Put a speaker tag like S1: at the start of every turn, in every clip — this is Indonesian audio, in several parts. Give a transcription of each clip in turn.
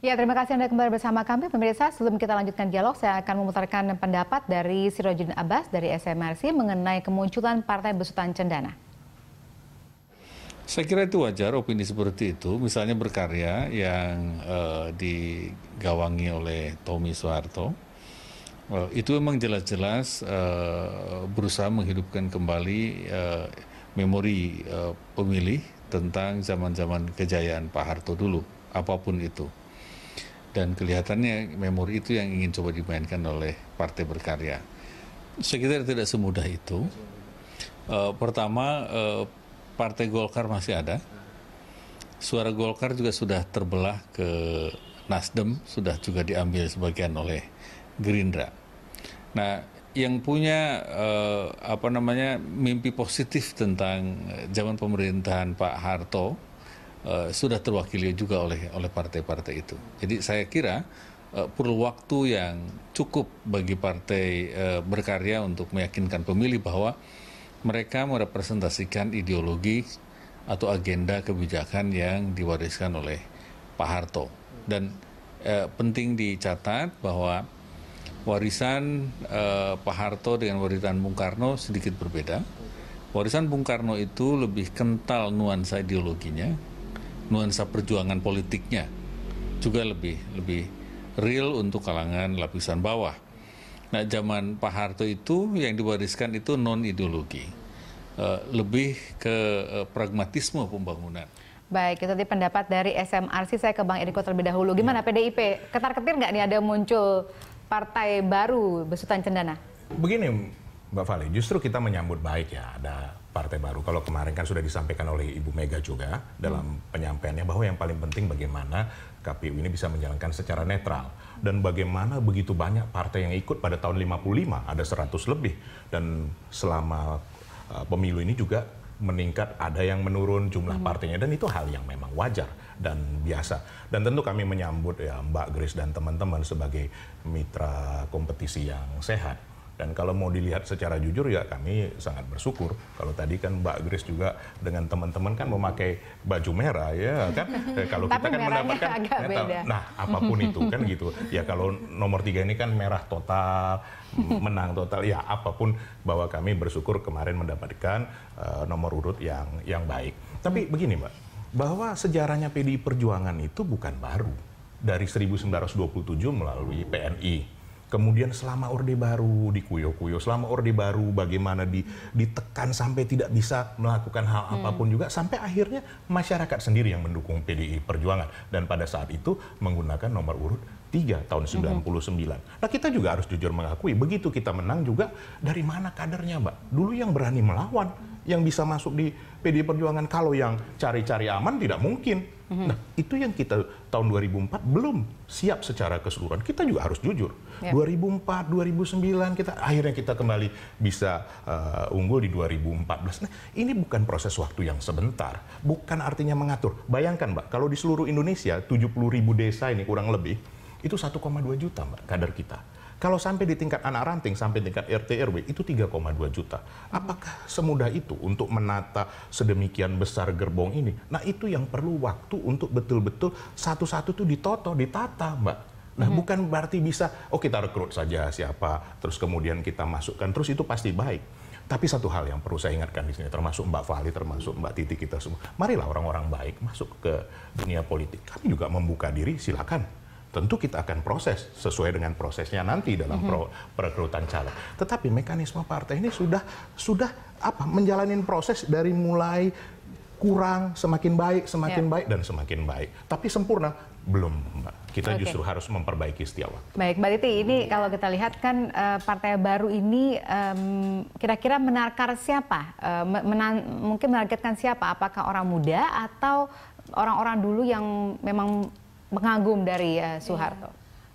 S1: Ya, terima kasih Anda kembali bersama kami. Pemirsa, sebelum kita lanjutkan dialog, saya akan memutarkan pendapat dari Sirojudin Abbas dari SMRC mengenai kemunculan Partai Besutan Cendana.
S2: Saya kira itu wajar opini seperti itu. Misalnya berkarya yang uh, digawangi oleh Tommy Soeharto, uh, itu memang jelas-jelas uh, berusaha menghidupkan kembali uh, memori uh, pemilih tentang zaman-zaman kejayaan Pak Harto dulu, apapun itu dan kelihatannya memori itu yang ingin coba dimainkan oleh partai berkarya. Sekitar tidak semudah itu. E, pertama, e, partai Golkar masih ada. Suara Golkar juga sudah terbelah ke Nasdem, sudah juga diambil sebagian oleh Gerindra. Nah, yang punya e, apa namanya mimpi positif tentang zaman pemerintahan Pak Harto Eh, sudah terwakili juga oleh oleh partai-partai itu. Jadi saya kira uh, perlu waktu yang cukup bagi partai uh, berkarya untuk meyakinkan pemilih bahwa mereka merepresentasikan ideologi atau agenda kebijakan yang diwariskan oleh Pak Harto. Dan uh, penting dicatat bahwa warisan uh, Pak Harto dengan warisan Bung Karno sedikit berbeda. Warisan Bung Karno itu lebih kental nuansa ideologinya, nuansa perjuangan politiknya juga lebih lebih real untuk kalangan lapisan bawah. Nah, zaman Pak Harto itu yang diwariskan itu non ideologi, eh, lebih ke eh, pragmatisme pembangunan.
S1: Baik, itu tadi pendapat dari SMRC. Saya ke Bang Eriko terlebih dahulu. Gimana PDIP? Iya. Ketar-ketir nggak nih ada muncul partai baru besutan cendana?
S3: Begini, Mbak Fali, justru kita menyambut baik ya ada partai baru. Kalau kemarin kan sudah disampaikan oleh Ibu Mega juga dalam hmm. penyampaiannya bahwa yang paling penting bagaimana KPU ini bisa menjalankan secara netral dan bagaimana begitu banyak partai yang ikut pada tahun 55 ada 100 lebih dan selama uh, pemilu ini juga meningkat ada yang menurun jumlah hmm. partainya dan itu hal yang memang wajar dan biasa dan tentu kami menyambut ya Mbak Grace dan teman-teman sebagai mitra kompetisi yang sehat dan kalau mau dilihat secara jujur ya kami sangat bersyukur. Kalau tadi kan Mbak Grace juga dengan teman-teman kan memakai baju merah ya kan. Eh, kalau kita kan mendapatkan agak beda. nah apapun itu kan gitu. Ya kalau nomor tiga ini kan merah total, menang total ya apapun bahwa kami bersyukur kemarin mendapatkan uh, nomor urut yang yang baik. Tapi begini Mbak, bahwa sejarahnya PDI Perjuangan itu bukan baru dari 1927 melalui PNI Kemudian selama Orde Baru di kuyo kuyo selama Orde Baru bagaimana di, ditekan sampai tidak bisa melakukan hal hmm. apapun juga sampai akhirnya masyarakat sendiri yang mendukung PDI Perjuangan dan pada saat itu menggunakan nomor urut tiga tahun 99. Mm-hmm. Nah kita juga harus jujur mengakui begitu kita menang juga dari mana kadernya mbak. Dulu yang berani melawan, yang bisa masuk di PDI Perjuangan kalau yang cari-cari aman tidak mungkin Mm-hmm. Nah, itu yang kita tahun 2004 belum siap secara keseluruhan. Kita juga harus jujur. Yeah. 2004, 2009 kita akhirnya kita kembali bisa uh, unggul di 2014. Nah, ini bukan proses waktu yang sebentar, bukan artinya mengatur. Bayangkan, Mbak, kalau di seluruh Indonesia 70 ribu desa ini kurang lebih itu 1,2 juta, Mbak, kadar kita kalau sampai di tingkat anak ranting, sampai tingkat RT RW itu 3,2 juta. Apakah semudah itu untuk menata sedemikian besar gerbong ini? Nah itu yang perlu waktu untuk betul-betul satu-satu tuh ditoto, ditata, Mbak. Nah, hmm. bukan berarti bisa, oh kita rekrut saja siapa, terus kemudian kita masukkan, terus itu pasti baik. Tapi satu hal yang perlu saya ingatkan di sini, termasuk Mbak Fali, termasuk Mbak Titi kita semua, marilah orang-orang baik masuk ke dunia politik. Kami juga membuka diri, silakan tentu kita akan proses sesuai dengan prosesnya nanti dalam mm perekrutan caleg. Tetapi mekanisme partai ini sudah sudah apa menjalani proses dari mulai kurang semakin baik semakin yeah. baik dan semakin baik. Tapi sempurna belum Mbak. Kita okay. justru harus memperbaiki setiap waktu.
S1: Baik, Mbak Titi, ini kalau kita lihat kan uh, partai baru ini um, kira-kira menarkar siapa? Uh, menan mungkin menargetkan siapa? Apakah orang muda atau orang-orang dulu yang memang mengagum dari uh, Soeharto?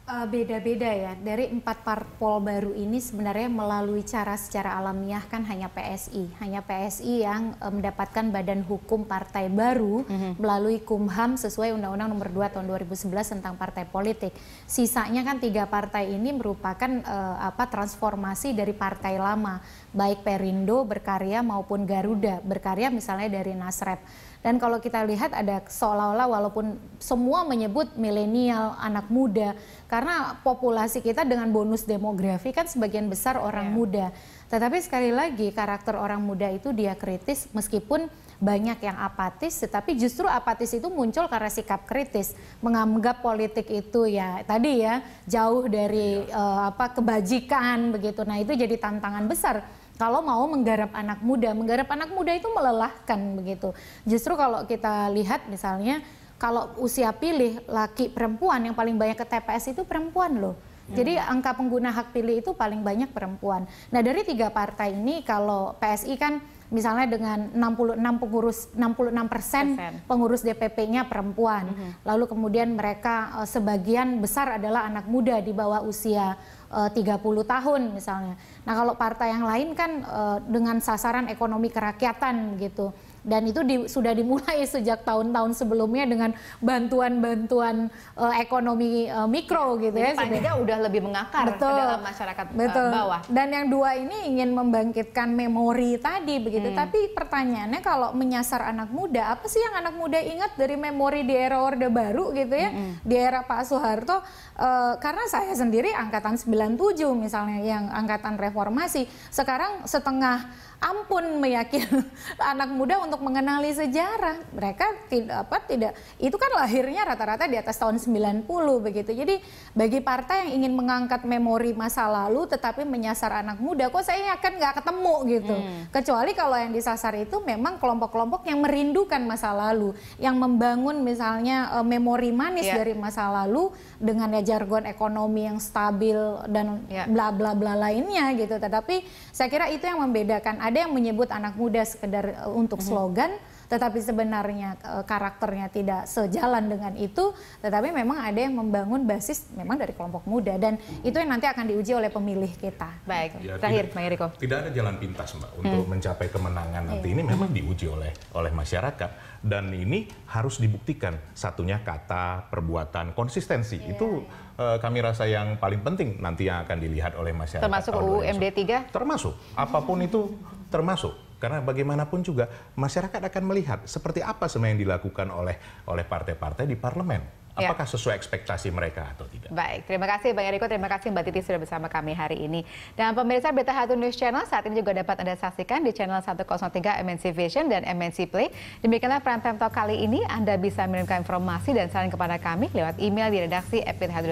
S4: Eh, beda-beda ya. Dari empat parpol baru ini sebenarnya melalui cara secara alamiah kan hanya PSI, hanya PSI yang eh, mendapatkan badan hukum partai baru mhm. melalui Kumham sesuai Undang-Undang Nomor 2 Tahun 2011 tentang partai politik. Sisanya kan tiga partai ini merupakan uh, apa transformasi dari partai lama, baik Perindo, Berkarya maupun Garuda. Berkarya misalnya dari Nasrep. Dan kalau kita lihat ada seolah-olah walaupun semua menyebut milenial, anak muda, karena populasi kita dengan bonus demografi kan sebagian besar orang yeah. muda. Tetapi sekali lagi karakter orang muda itu dia kritis meskipun banyak yang apatis, tetapi justru apatis itu muncul karena sikap kritis, menganggap politik itu ya tadi ya jauh dari yeah. Iya. uh, apa kebajikan begitu. Nah itu jadi tantangan besar kalau mau menggarap anak muda. Menggarap anak muda itu melelahkan begitu. Justru kalau kita lihat misalnya kalau usia pilih laki perempuan yang paling banyak ke TPS itu perempuan loh. Ya. Jadi angka pengguna hak pilih itu paling banyak perempuan. Nah dari tiga partai ini kalau PSI kan misalnya dengan 66 pengurus 66 persen pengurus DPP-nya perempuan. Mhm. Lalu kemudian mereka eh, sebagian besar adalah anak muda di bawah usia Eh, uh, 30 tahun misalnya. Nah kalau partai yang lain kan eh, dengan sasaran ekonomi kerakyatan gitu dan itu di, sudah dimulai sejak tahun-tahun sebelumnya dengan bantuan-bantuan uh, ekonomi uh, mikro gitu Jadi ya. Paniknya udah lebih mengakar betul, ke dalam masyarakat eh, betul. Uh, bawah. Dan yang dua ini ingin membangkitkan memori tadi begitu. Hmm. Tapi pertanyaannya kalau menyasar anak muda, apa sih yang anak muda ingat dari memori di era Orde Baru gitu ya, hmm. di era Pak Soeharto? Uh, karena saya sendiri angkatan 97 misalnya yang angkatan reformasi, sekarang setengah ampun meyakin anak muda untuk untuk mengenali sejarah. Mereka tidak apa tidak itu kan lahirnya rata-rata di atas tahun 90 begitu. Jadi bagi partai yang ingin mengangkat memori masa lalu tetapi menyasar anak muda kok saya akan nggak ketemu gitu. Hmm. Kecuali kalau yang disasar itu memang kelompok-kelompok yang merindukan masa lalu, yang membangun misalnya uh, memori manis yeah. dari masa lalu dengan ya jargon ekonomi yang stabil dan yeah. bla bla bla lainnya gitu. Tetapi saya kira itu yang membedakan. Ada yang menyebut anak muda sekedar e, untuk hmm. slow slogan tetapi sebenarnya e, karakternya tidak sejalan dengan itu, tetapi memang ada yang membangun basis memang dari kelompok muda dan itu yang nanti akan diuji oleh pemilih
S1: kita. Baik, ya, terakhir Mbak Eriko.
S3: Tidak ada jalan pintas Mbak untuk hmm. mencapai kemenangan nanti iya. ini memang diuji oleh oleh masyarakat dan ini harus dibuktikan satunya kata, perbuatan, konsistensi. Yeah. Itu e, kami rasa yang paling penting nanti yang akan dilihat oleh masyarakat. Termasuk UMD 3 Termasuk, apapun itu termasuk karena bagaimanapun juga masyarakat akan melihat seperti apa semua yang dilakukan oleh oleh partai-partai di parlemen. Ya. apakah sesuai ekspektasi mereka atau
S1: tidak. Baik, terima kasih Bang Eriko, terima kasih Mbak Titi sudah bersama kami hari ini. Dan pemirsa Berita Hatu News Channel saat ini juga dapat Anda saksikan di channel 103 MNC Vision dan MNC Play. Demikianlah Prime Time Talk kali ini, Anda bisa mengirimkan informasi dan saran kepada kami lewat email di redaksi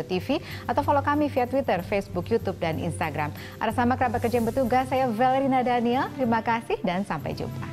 S1: TV atau follow kami via Twitter, Facebook, Youtube, dan Instagram. Ada sama kerabat kerja yang bertugas, saya Valerina Daniel, terima kasih dan sampai jumpa.